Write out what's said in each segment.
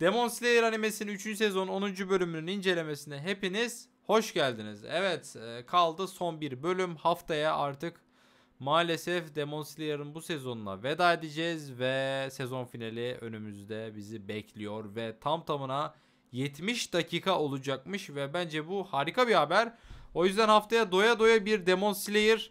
Demon Slayer animesinin 3. sezon 10. bölümünün incelemesine hepiniz hoş geldiniz. Evet e, kaldı son bir bölüm haftaya artık maalesef Demon Slayer'ın bu sezonuna veda edeceğiz ve sezon finali önümüzde bizi bekliyor ve tam tamına 70 dakika olacakmış ve bence bu harika bir haber. O yüzden haftaya doya doya bir Demon Slayer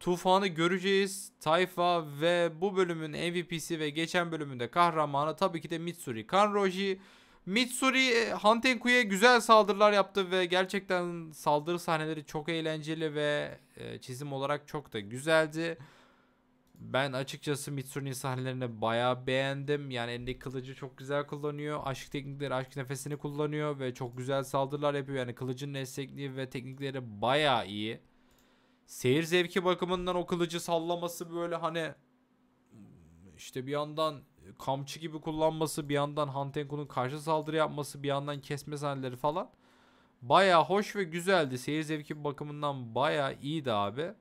Tufanı göreceğiz. Tayfa ve bu bölümün MVP'si ve geçen bölümünde kahramanı tabii ki de Mitsuri Kanroji. Mitsuri e, Hantenku'ya güzel saldırılar yaptı ve gerçekten saldırı sahneleri çok eğlenceli ve e, çizim olarak çok da güzeldi. Ben açıkçası Mitsuri'nin sahnelerini bayağı beğendim. Yani elindeki kılıcı çok güzel kullanıyor. Aşk teknikleri, aşk nefesini kullanıyor ve çok güzel saldırılar yapıyor. Yani kılıcın esnekliği ve teknikleri bayağı iyi. Seyir zevki bakımından o kılıcı sallaması böyle hani işte bir yandan kamçı gibi kullanması, bir yandan Hantenko'nun karşı saldırı yapması, bir yandan kesme sahneleri falan. Baya hoş ve güzeldi. Seyir zevki bakımından baya iyiydi abi.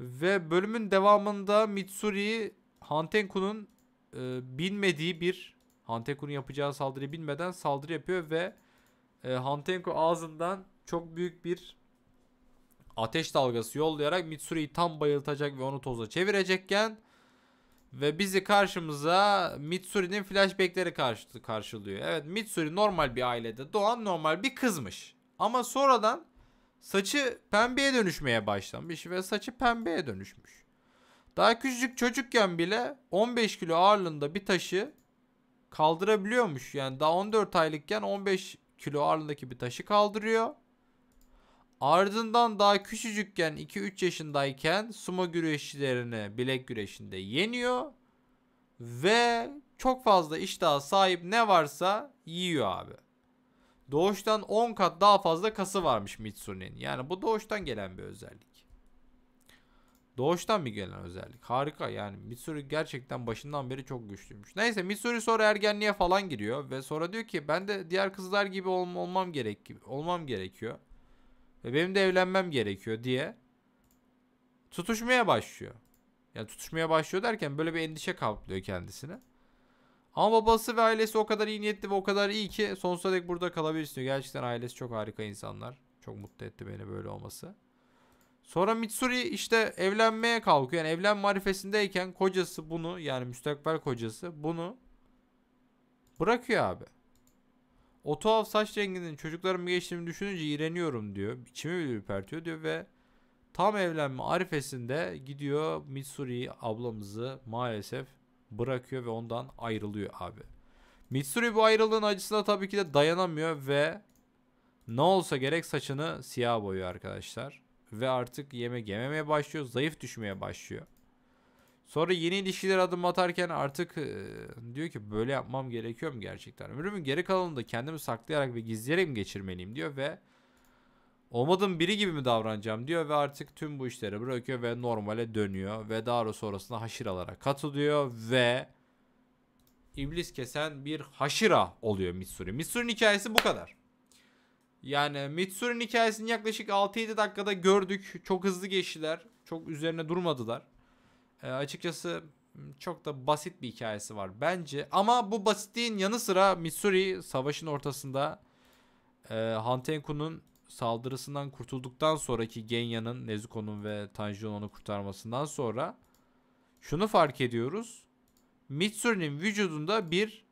Ve bölümün devamında Mitsuri'yi Hantenko'nun e, bilmediği bir Hantenko'nun yapacağı saldırıyı bilmeden saldırı yapıyor ve e, Hantenko ağzından çok büyük bir ateş dalgası yollayarak Mitsuri'yi tam bayıltacak ve onu toza çevirecekken ve bizi karşımıza Mitsuri'nin flashbackleri karşı, karşılıyor. Evet Mitsuri normal bir ailede doğan normal bir kızmış. Ama sonradan saçı pembeye dönüşmeye başlamış ve saçı pembeye dönüşmüş. Daha küçücük çocukken bile 15 kilo ağırlığında bir taşı kaldırabiliyormuş. Yani daha 14 aylıkken 15 kilo ağırlığındaki bir taşı kaldırıyor. Ardından daha küçücükken 2-3 yaşındayken sumo güreşçilerini bilek güreşinde yeniyor. Ve çok fazla iştaha sahip ne varsa yiyor abi. Doğuştan 10 kat daha fazla kası varmış Mitsune'nin. Yani bu doğuştan gelen bir özellik. Doğuştan bir gelen özellik. Harika yani Mitsuri gerçekten başından beri çok güçlüymüş. Neyse Mitsuri sonra ergenliğe falan giriyor ve sonra diyor ki ben de diğer kızlar gibi olmam gerek gibi olmam gerekiyor. Ve benim de evlenmem gerekiyor diye tutuşmaya başlıyor. Yani tutuşmaya başlıyor derken böyle bir endişe kaplıyor kendisine. Ama babası ve ailesi o kadar iyi niyetli ve o kadar iyi ki sonsuza dek burada kalabilirsin diyor. Gerçekten ailesi çok harika insanlar. Çok mutlu etti beni böyle olması. Sonra Mitsuri işte evlenmeye kalkıyor. Yani evlen marifesindeyken kocası bunu yani müstakbel kocası bunu bırakıyor abi. O tuhaf saç renginin çocuklarımı geçtiğimi düşününce iğreniyorum diyor. İçimi bile ürpertiyor diyor ve tam evlenme arifesinde gidiyor Mitsuri ablamızı maalesef bırakıyor ve ondan ayrılıyor abi. Mitsuri bu ayrılığın acısına tabii ki de dayanamıyor ve ne olsa gerek saçını siyah boyuyor arkadaşlar. Ve artık yemek yememeye başlıyor. Zayıf düşmeye başlıyor. Sonra yeni ilişkiler adım atarken artık e, diyor ki böyle yapmam gerekiyor mu gerçekten? Ömrümün geri kalanını da kendimi saklayarak ve gizleyerek mi geçirmeliyim diyor ve olmadığım biri gibi mi davranacağım diyor ve artık tüm bu işleri bırakıyor ve normale dönüyor ve daha sonrasında haşiralara katılıyor ve iblis kesen bir haşira oluyor Mitsuri. Mitsuri'nin hikayesi bu kadar. Yani Mitsuri'nin hikayesini yaklaşık 6-7 dakikada gördük. Çok hızlı geçtiler. Çok üzerine durmadılar. E, açıkçası hmm, çok da basit bir hikayesi var bence. Ama bu basitliğin yanı sıra Missouri savaşın ortasında e, Hantenku'nun saldırısından kurtulduktan sonraki Genya'nın, Nezuko'nun ve Tanjiro'nun onu kurtarmasından sonra şunu fark ediyoruz. Mitsuri'nin vücudunda bir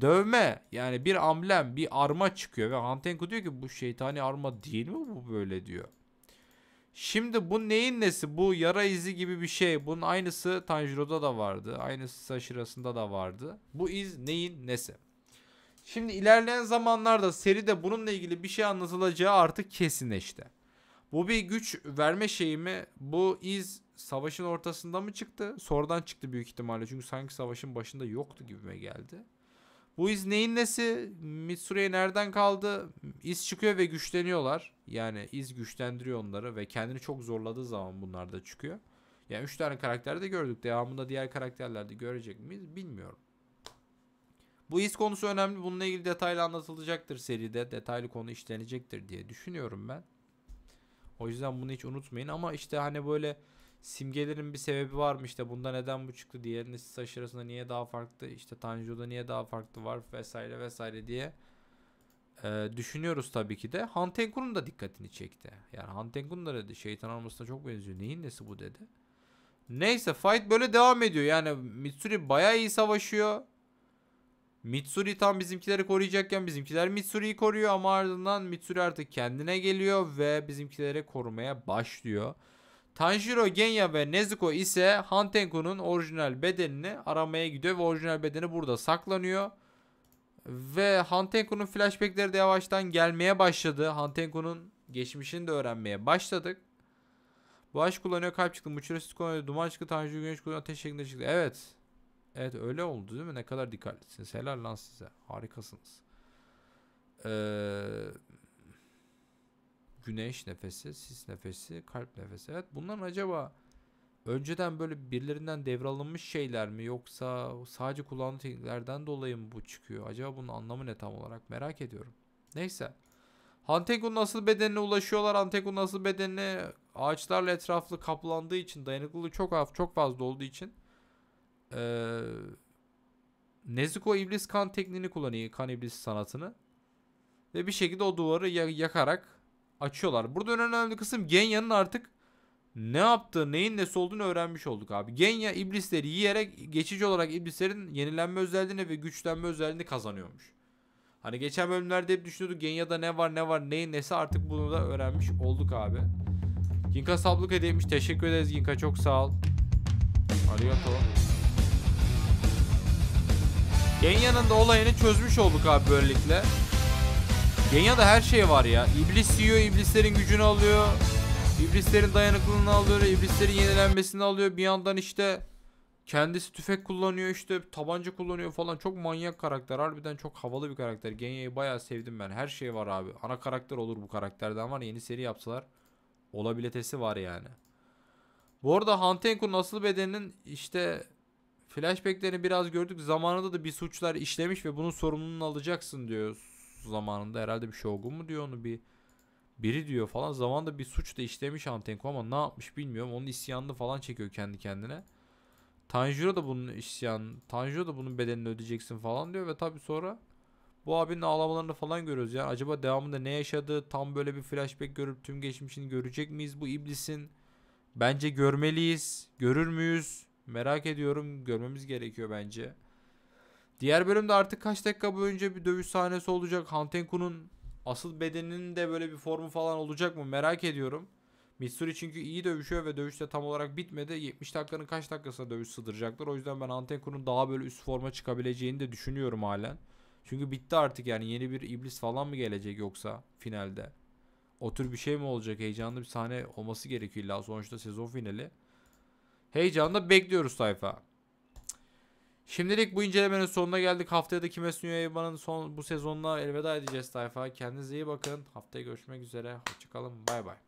dövme yani bir amblem, bir arma çıkıyor ve Hantenku diyor ki bu şeytani arma değil mi bu böyle diyor. Şimdi bu neyin nesi? Bu yara izi gibi bir şey. Bunun aynısı Tanjiro'da da vardı. Aynısı Sashira'sında da vardı. Bu iz neyin nesi? Şimdi ilerleyen zamanlarda seride bununla ilgili bir şey anlatılacağı artık kesinleşti. Bu bir güç verme şeyi mi? Bu iz savaşın ortasında mı çıktı? Sonradan çıktı büyük ihtimalle. Çünkü sanki savaşın başında yoktu gibime geldi. Bu iz neyin nesi? Mitsuru'ya nereden kaldı? İz çıkıyor ve güçleniyorlar. Yani iz güçlendiriyor onları ve kendini çok zorladığı zaman bunlar da çıkıyor. Yani 3 tane karakteri de gördük. Devamında diğer karakterlerde görecek miyiz bilmiyorum. Bu iz konusu önemli. Bununla ilgili detaylı anlatılacaktır seride. Detaylı konu işlenecektir diye düşünüyorum ben. O yüzden bunu hiç unutmayın ama işte hani böyle simgelerin bir sebebi var mı? İşte bunda neden bu çıktı? Diğerinin siz aşırısında niye daha farklı? işte Tanju'da niye daha farklı var? Vesaire vesaire diye e, düşünüyoruz tabii ki de. Hantenkun'un da dikkatini çekti. Yani Hantenkun da dedi şeytan olmasına çok benziyor. Neyin nesi bu dedi. Neyse fight böyle devam ediyor. Yani Mitsuri bayağı iyi savaşıyor. Mitsuri tam bizimkileri koruyacakken bizimkiler Mitsuri'yi koruyor ama ardından Mitsuri artık kendine geliyor ve bizimkileri korumaya başlıyor. Tanjiro Genya ve Nezuko ise Hantenko'nun orijinal bedenini aramaya gidiyor ve orijinal bedeni burada saklanıyor. Ve Hantenko'nun flashbackleri de yavaştan gelmeye başladı. Hantenko'nun geçmişini de öğrenmeye başladık. Bu aşk kullanıyor kalp çıktı. Muçuresiz konuyor. Duman çıktı. Tanjiro Güneş kullanıyor. Ateş şeklinde çıktı. Evet. Evet öyle oldu değil mi? Ne kadar dikkatlisiniz. Helal lan size. Harikasınız. Eee güneş nefesi, sis nefesi, kalp nefesi. Evet bunların acaba önceden böyle birilerinden devralınmış şeyler mi yoksa sadece kullandığı tekniklerden dolayı mı bu çıkıyor? Acaba bunun anlamı ne tam olarak merak ediyorum. Neyse. Hantengo'nun nasıl bedenine ulaşıyorlar. Hantengo'nun nasıl bedenine ağaçlarla etraflı kaplandığı için dayanıklılığı çok az, çok fazla olduğu için ee, Nezuko iblis kan tekniğini kullanıyor. Kan iblis sanatını. Ve bir şekilde o duvarı yakarak açıyorlar. Burada önemli kısım Genya'nın artık ne yaptığı, neyin nesi olduğunu öğrenmiş olduk abi. Genya iblisleri yiyerek geçici olarak iblislerin yenilenme özelliğini ve güçlenme özelliğini kazanıyormuş. Hani geçen bölümlerde hep düşünüyorduk Genya'da ne var ne var neyin nesi artık bunu da öğrenmiş olduk abi. Ginka sabluk hediyeymiş. Teşekkür ederiz Ginka çok sağ ol. Arigato. Genya'nın da olayını çözmüş olduk abi böylelikle. Kenya'da her şey var ya. İblis yiyor, iblislerin gücünü alıyor. İblislerin dayanıklılığını alıyor, iblislerin yenilenmesini alıyor. Bir yandan işte kendisi tüfek kullanıyor işte, tabanca kullanıyor falan. Çok manyak karakter. Harbiden çok havalı bir karakter. Kenya'yı bayağı sevdim ben. Her şey var abi. Ana karakter olur bu karakterden var. Yeni seri yapsalar olabiletesi var yani. Bu arada Hantenko'nun asıl bedeninin işte flashbacklerini biraz gördük. Zamanında da bir suçlar işlemiş ve bunun sorumluluğunu alacaksın diyoruz zamanında herhalde bir şogun mu diyor onu bir biri diyor falan. zamanda bir suç da işlemiş Antenko ama ne yapmış bilmiyorum. Onun isyanını falan çekiyor kendi kendine. Tanjiro da bunun isyan, Tanjiro da bunun bedelini ödeyeceksin falan diyor ve tabii sonra bu abinin ağlamalarını falan görüyoruz yani. Acaba devamında ne yaşadı? Tam böyle bir flashback görüp tüm geçmişini görecek miyiz bu iblisin? Bence görmeliyiz. Görür müyüz? Merak ediyorum. Görmemiz gerekiyor bence. Diğer bölümde artık kaç dakika boyunca bir dövüş sahnesi olacak. Hantenku'nun asıl bedeninin de böyle bir formu falan olacak mı merak ediyorum. Mitsuri çünkü iyi dövüşüyor ve dövüş de tam olarak bitmedi. 70 dakikanın kaç dakikasına dövüş sığdıracaklar. O yüzden ben Antenku'nun daha böyle üst forma çıkabileceğini de düşünüyorum halen. Çünkü bitti artık yani yeni bir iblis falan mı gelecek yoksa finalde? O tür bir şey mi olacak? Heyecanlı bir sahne olması gerekiyor sonuçta sezon finali. Heyecanla bekliyoruz sayfa. Şimdilik bu incelemenin sonuna geldik. Haftaya da Kime Sunuyor son bu sezonla elveda edeceğiz tayfa. Kendinize iyi bakın. Haftaya görüşmek üzere. Hoşçakalın. Bay bay.